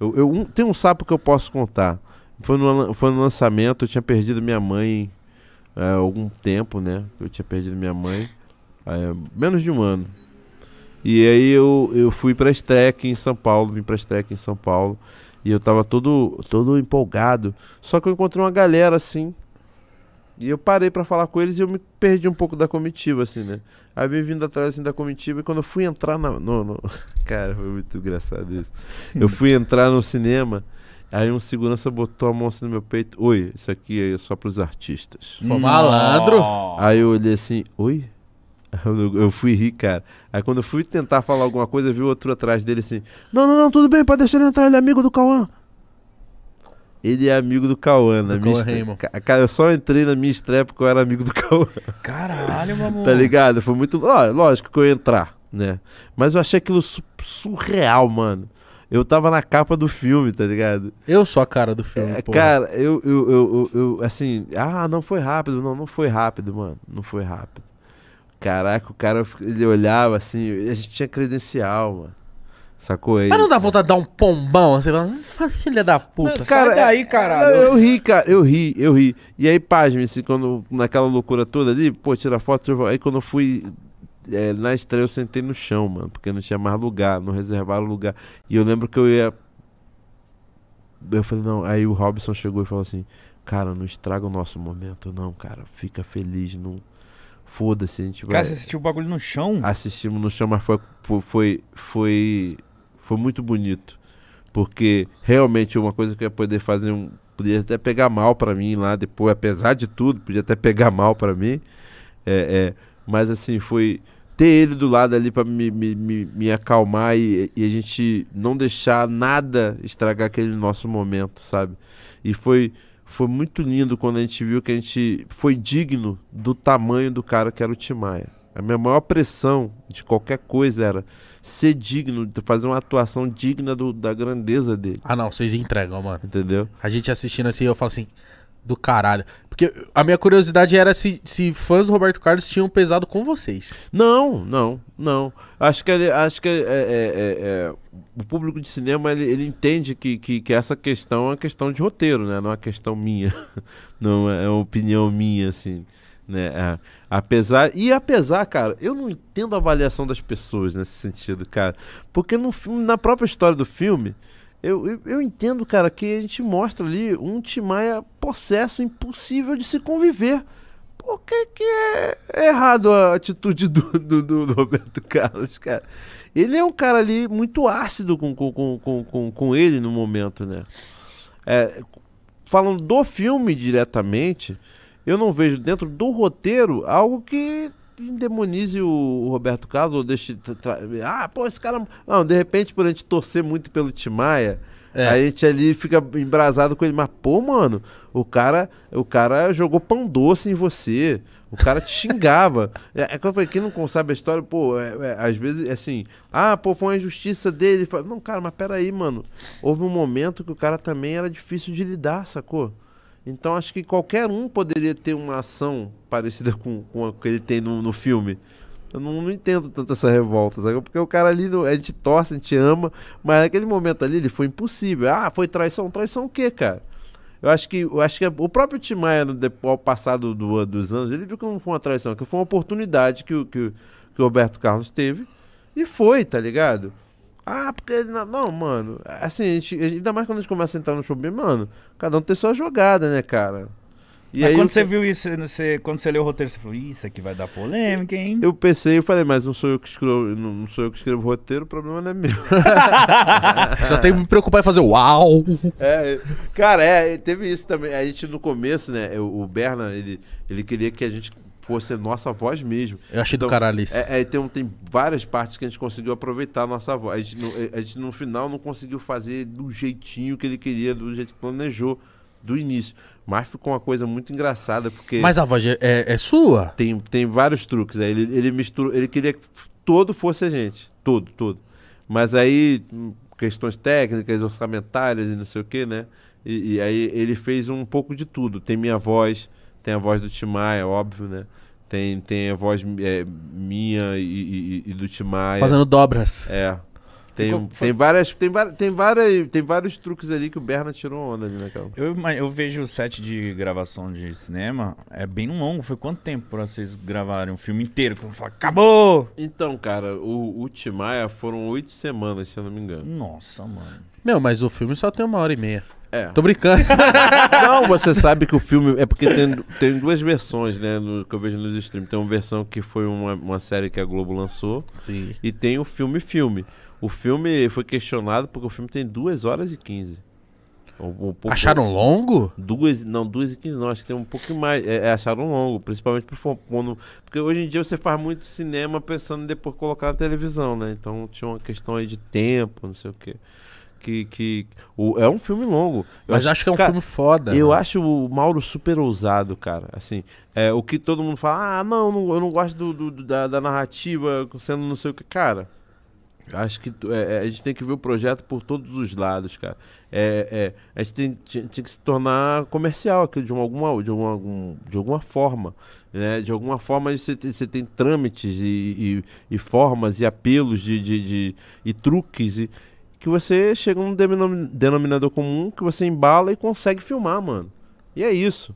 Eu, eu um, tem um sapo que eu posso contar. Foi no, foi no lançamento, eu tinha perdido minha mãe há é, algum tempo, né? Eu tinha perdido minha mãe é, menos de um ano. E aí eu, eu fui pra estreia aqui em São Paulo, vim pra estreia aqui em São Paulo. E eu tava todo, todo empolgado. Só que eu encontrei uma galera assim, e eu parei para falar com eles e eu me perdi um pouco da comitiva, assim, né? Aí vem vim vindo atrás assim, da comitiva e quando eu fui entrar na. No, no... Cara, foi muito engraçado isso. Eu fui entrar no cinema, aí um segurança botou a mão assim no meu peito. Oi, isso aqui é só pros artistas. Foi malandro! Aí eu olhei assim, oi? Eu fui rir, cara. Aí quando eu fui tentar falar alguma coisa, eu vi outro atrás dele assim: Não, não, não, tudo bem, pode deixar ele entrar, ele é amigo do Cauã. Ele é amigo do Cauã, né? Do Cauã Raymond. Cara, eu só entrei na minha estreia porque eu era amigo do Cauã. Caralho, meu amor. tá ligado? Foi muito. lógico que eu ia entrar, né? Mas eu achei aquilo surreal, mano. Eu tava na capa do filme, tá ligado? Eu sou a cara do filme, é, Cara, eu, eu, eu, eu, assim, ah, não foi rápido. Não, não foi rápido, mano. Não foi rápido. Caraca, o cara, ele olhava assim, a gente tinha credencial, mano. Sacou aí? Mas não dá vontade de dar um pombão, assim, ah, filha da puta. Não, cara, sai daí, é, caralho. Eu, eu, ri, cara, eu ri, eu ri. E aí, pasme, assim, quando, naquela loucura toda ali, pô, tira foto, aí quando eu fui é, na estreia eu sentei no chão, mano, porque não tinha mais lugar, não reservaram lugar. E eu lembro que eu ia. Eu falei, não, aí o Robson chegou e falou assim: Cara, não estraga o nosso momento, não, cara, fica feliz, não. Foda-se, a gente vai. Cara, você assistiu o bagulho no chão? Assistimos no chão, mas foi. Foi. Foi, foi muito bonito. Porque realmente é uma coisa que eu ia poder fazer, um, podia até pegar mal para mim lá depois, apesar de tudo, podia até pegar mal para mim. É, é, mas assim, foi ter ele do lado ali para me, me, me, me, acalmar e, e, a gente não deixar nada estragar aquele nosso momento, sabe? E foi, foi muito lindo quando a gente viu que a gente foi digno do tamanho do cara que era o Timaya. A minha maior pressão de qualquer coisa era ser digno, de fazer uma atuação digna do, da grandeza dele. Ah, não, vocês entregam, mano. Entendeu? A gente assistindo assim, eu falo assim, do caralho. Porque a minha curiosidade era se, se fãs do Roberto Carlos tinham pesado com vocês. Não, não, não. Acho que, acho que é, é, é, é, o público de cinema ele, ele entende que, que, que, essa questão é uma questão de roteiro, né? Não é uma questão minha. Não é uma opinião minha, assim. Né? É. Apesar. E apesar, cara, eu não entendo a avaliação das pessoas nesse sentido, cara. Porque no, filme, na própria história do filme, eu, eu, eu, entendo, cara, que a gente mostra ali um Timaya possesso impossível de se conviver. Por que, que é, é errado a atitude do, do, do Roberto Carlos, cara? Ele é um cara ali muito ácido com, com, com, com, com ele no momento, né? É, falando do filme diretamente, eu não vejo dentro do roteiro algo que demonize o Roberto Carlos ou deixe. Ah, pô, esse cara. Não, de repente, por a gente torcer muito pelo Timaya é. a gente ali fica embrasado com ele. Mas, pô, mano, o cara, o cara jogou pão doce em você. O cara te xingava. É, é que eu falei, quem não sabe a história, pô, é, é, às vezes, é assim, ah, pô, foi uma injustiça dele. Não, cara, mas peraí, mano. Houve um momento que o cara também era difícil de lidar, sacou? Então acho que qualquer um poderia ter uma ação parecida com, com a que ele tem no, no filme. Eu não, não, entendo tanto essa revolta, sabe? Porque o cara ali, a gente torce, a gente ama, mas naquele momento ali ele foi impossível. Ah, foi traição. Traição o quê, cara? Eu acho que, eu acho que o próprio Tim Maia, no, ao passar do, do, dos anos, ele viu que não foi uma traição, que foi uma oportunidade que, que, que o Roberto Carlos teve. E foi, tá ligado? Ah, porque. Não, não, mano. Assim, a gente, ainda mais quando a gente começa a entrar no showbiz, mano. Cada um tem sua jogada, né, cara? E mas aí quando eu... você viu isso, você, quando você leu o roteiro, você falou, isso aqui vai dar polêmica, hein? Eu pensei, eu falei, mas não sou eu que escrevo, não sou eu que escrevo o roteiro, o problema não é meu. Só tem que me preocupar em fazer uau! É, é, cara, é, teve isso também. A gente no começo, né, o Berna, ele, ele queria que a gente fosse nossa voz mesmo. Eu achei então, do caralho isso. É, é, tem, tem várias partes que a gente conseguiu aproveitar a nossa voz. A gente, a gente, no final não conseguiu fazer do jeitinho que ele queria, do jeito que planejou do início. Mas ficou uma coisa muito engraçada, porque. Mas a voz é, é, é sua? Tem, tem vários truques. Né? Ele, ele misturou. Ele queria que todo fosse a gente. Todo, todo. Mas aí, questões técnicas, orçamentárias e não sei o quê, né? E, e aí ele fez um pouco de tudo. Tem minha voz tem a voz do Timaya, óbvio, né? Tem, tem a voz é, minha e, e, e do Timaya. Fazendo dobras. É. Tem, Ficou... tem, várias, tem, tem, várias, tem vários truques ali que o Berna tirou onda ali, naquela né, Eu, eu vejo o set de gravação de cinema, é bem longo. Foi quanto tempo pra vocês gravarem um filme inteiro? Que eu falo, acabou! Então, cara, o, o Timaya foram oito semanas, se eu não me engano. Nossa, mano. Meu, mas o filme só tem uma hora e meia. É. Tô brincando. Não, você sabe que o filme. É porque tem, tem duas versões, né? No, que eu vejo nos streams. Tem uma versão que foi uma, uma série que a Globo lançou. Sim. E tem o filme filme. O filme foi questionado porque o filme tem 2 horas e 15. Um, um pouco, acharam longo? Duas, não, duas e quinze não, acho que tem um pouco mais. É, é acharam longo, principalmente pro, quando. Porque hoje em dia você faz muito cinema pensando em depois colocar na televisão, né? Então tinha uma questão aí de tempo, não sei o quê que, que o, é um filme longo. Eu Mas acho, acho, que é um cara, filme foda. Eu né? acho o Mauro super ousado, cara. Assim, é, o que todo mundo fala, ah, não, não eu não gosto do, do da, da, narrativa sendo não sei o que. Cara, acho que é, é, a gente tem que ver o projeto por todos os lados, cara. É, é a gente tem, tinha, tinha, que se tornar comercial aqui de, alguma, de, alguma de alguma forma. Né? De alguma forma você tem, você tem trâmites e, e, e formas e apelos de, de, de e truques. E, que você chega num denominador comum que você embala e consegue filmar, mano. E é isso.